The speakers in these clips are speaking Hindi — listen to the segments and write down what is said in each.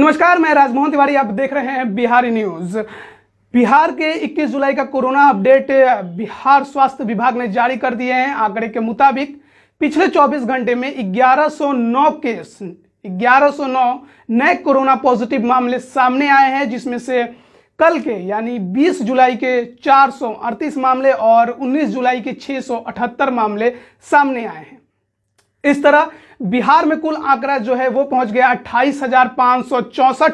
नमस्कार मैं राजमोहन तिवारी आप देख रहे हैं बिहारी न्यूज बिहार के 21 जुलाई का कोरोना अपडेट बिहार स्वास्थ्य विभाग ने जारी कर दिए हैं आंकड़े के मुताबिक पिछले 24 घंटे में 1109 केस 1109 नए कोरोना पॉजिटिव मामले सामने आए हैं जिसमें से कल के यानी 20 जुलाई के चार मामले और 19 जुलाई के 678 मामले सामने आए हैं इस तरह बिहार में कुल आंकड़ा जो है वो पहुंच गया अट्ठाईस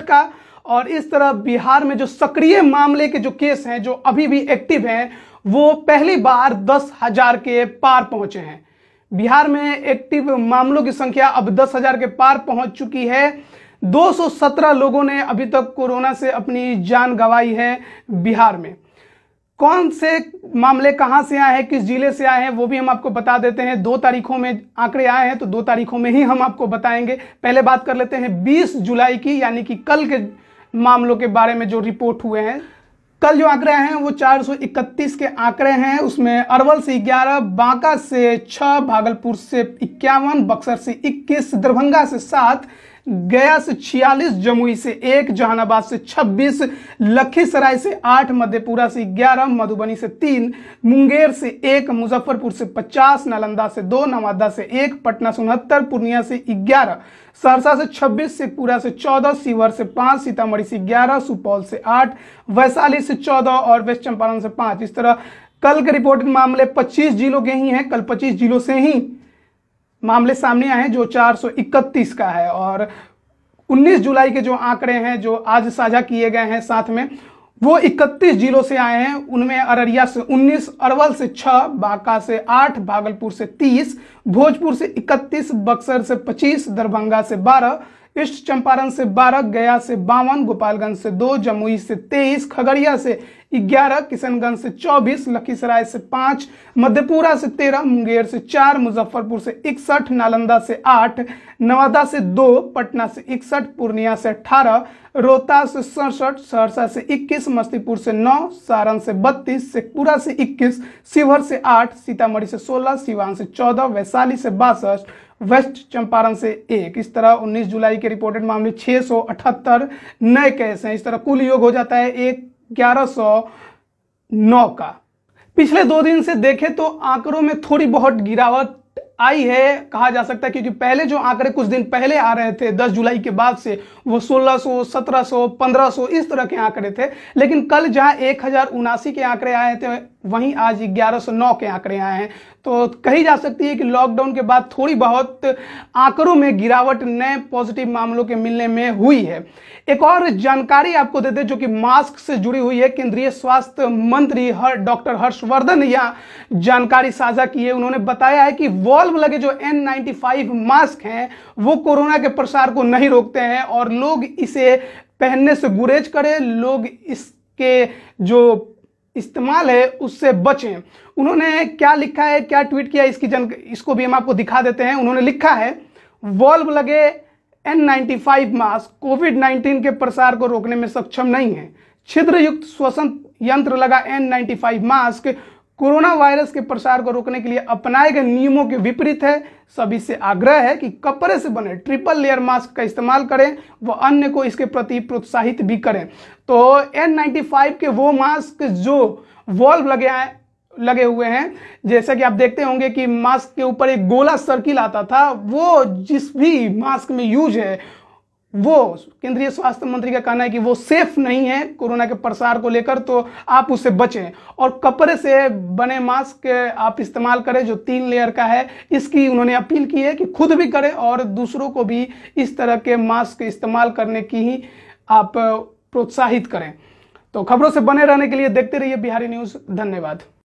का और इस तरह बिहार में जो सक्रिय मामले के जो केस हैं जो अभी भी एक्टिव हैं वो पहली बार दस हजार के पार पहुंचे हैं बिहार में एक्टिव मामलों की संख्या अब दस हजार के पार पहुंच चुकी है 217 लोगों ने अभी तक कोरोना से अपनी जान गंवाई है बिहार में कौन से मामले कहां से आए हैं किस जिले से आए हैं वो भी हम आपको बता देते हैं दो तारीखों में आंकड़े आए हैं तो दो तारीखों में ही हम आपको बताएंगे पहले बात कर लेते हैं 20 जुलाई की यानी कि कल के मामलों के बारे में जो रिपोर्ट हुए हैं कल जो आंकड़े हैं वो 431 के आंकड़े हैं उसमें अरवल से 11, बांका से 6, भागलपुर से इक्यावन बक्सर से 21, दरभंगा से 7, गया से 46 जमुई से एक जहानाबाद से 26 लखीसराय से आठ मधेपुरा से ग्यारह मधुबनी से तीन मुंगेर से एक मुजफ्फरपुर से 50 नालंदा से दो नवादा से एक पटना से उनहत्तर पूर्णिया से ग्यारह सहरसा से 26 शेखपुरा से 14 सीवर से 5 सीतामढ़ी से 11 सुपौल से 8 वैशाली से 14 और वेस्ट चंपारण से 5 इस तरह कल के रिपोर्टेड मामले 25 जिलों के ही हैं कल 25 जिलों से ही मामले सामने आए हैं जो 431 का है और 19 जुलाई के जो आंकड़े हैं जो आज साझा किए गए हैं साथ में वो 31 जिलों से आए हैं उनमें अररिया से 19, अरवल से 6, बांका से 8, भागलपुर से 30, भोजपुर से 31, बक्सर से 25, दरभंगा से 12, ईस्ट चंपारण से बारह गया से बावन गोपालगंज से दो जमुई से तेईस खगड़िया से ग्यारह किशनगंज से चौबीस लखीसराय से पांच मधेपुरा से तेरह मुंगेर से चार मुजफ्फरपुर से इकसठ नालंदा से आठ नवादा से दो पटना से इकसठ पूर्णिया से अठारह रोहतास से सड़सठ सहरसा से इक्कीस मस्तीपुर से नौ सारण से बत्तीस शेखपुरा से इक्कीस शिवहर से आठ सीतामढ़ी से सोलह सिवान से चौदह वैशाली से बासठ वेस्ट चंपारण से एक इस तरह 19 जुलाई के रिपोर्टेड मामले 678 नए केस हैं इस तरह कुल योग हो जाता है एक ग्यारह का पिछले दो दिन से देखें तो आंकड़ों में थोड़ी बहुत गिरावट आई है कहा जा सकता है क्योंकि पहले जो आंकड़े कुछ दिन पहले आ रहे थे 10 जुलाई के बाद से वो 1600, 1700, 1500 इस तरह के आंकड़े थे लेकिन कल जहां एक के आंकड़े आए थे वहीं आज 1109 के आंकड़े आए हैं तो कही जा सकती है कि लॉकडाउन के बाद थोड़ी बहुत आंकड़ों में गिरावट नए पॉजिटिव मामलों के मिलने में हुई है एक और जानकारी आपको दे जो कि मास्क से जुड़ी हुई है केंद्रीय स्वास्थ्य मंत्री हर डॉक्टर हर्षवर्धन यह जानकारी साझा की है उन्होंने बताया है कि वॉल्व लगे जो एन मास्क हैं वो कोरोना के प्रसार को नहीं रोकते हैं और लोग इसे पहनने से गुरेज करें लोग इसके जो इस्तेमाल है उससे बचें उन्होंने क्या लिखा है क्या ट्वीट किया इसकी जन इसको भी हम आपको दिखा देते हैं उन्होंने लिखा है वॉल्व लगे एन मास्क कोविड 19 के प्रसार को रोकने में सक्षम नहीं है छिद्रयुक्त श्वसन यंत्र लगा N95 मास्क कोरोना वायरस के प्रसार को रोकने के लिए अपनाए गए नियमों के विपरीत है सभी से आग्रह है कि कपड़े से बने ट्रिपल लेयर मास्क का इस्तेमाल करें व अन्य को इसके प्रति प्रोत्साहित भी करें तो एन के वो मास्क जो वॉल्व लगे हैं लगे हुए हैं जैसा कि आप देखते होंगे कि मास्क के ऊपर एक गोला सर्किल आता था वो जिस भी मास्क में यूज है वो केंद्रीय स्वास्थ्य मंत्री का कहना है कि वो सेफ नहीं है कोरोना के प्रसार को लेकर तो आप उससे बचें और कपड़े से बने मास्क आप इस्तेमाल करें जो तीन लेयर का है इसकी उन्होंने अपील की है कि खुद भी करें और दूसरों को भी इस तरह के मास्क इस्तेमाल करने की ही आप प्रोत्साहित करें तो खबरों से बने रहने के लिए देखते रहिए बिहारी न्यूज़ धन्यवाद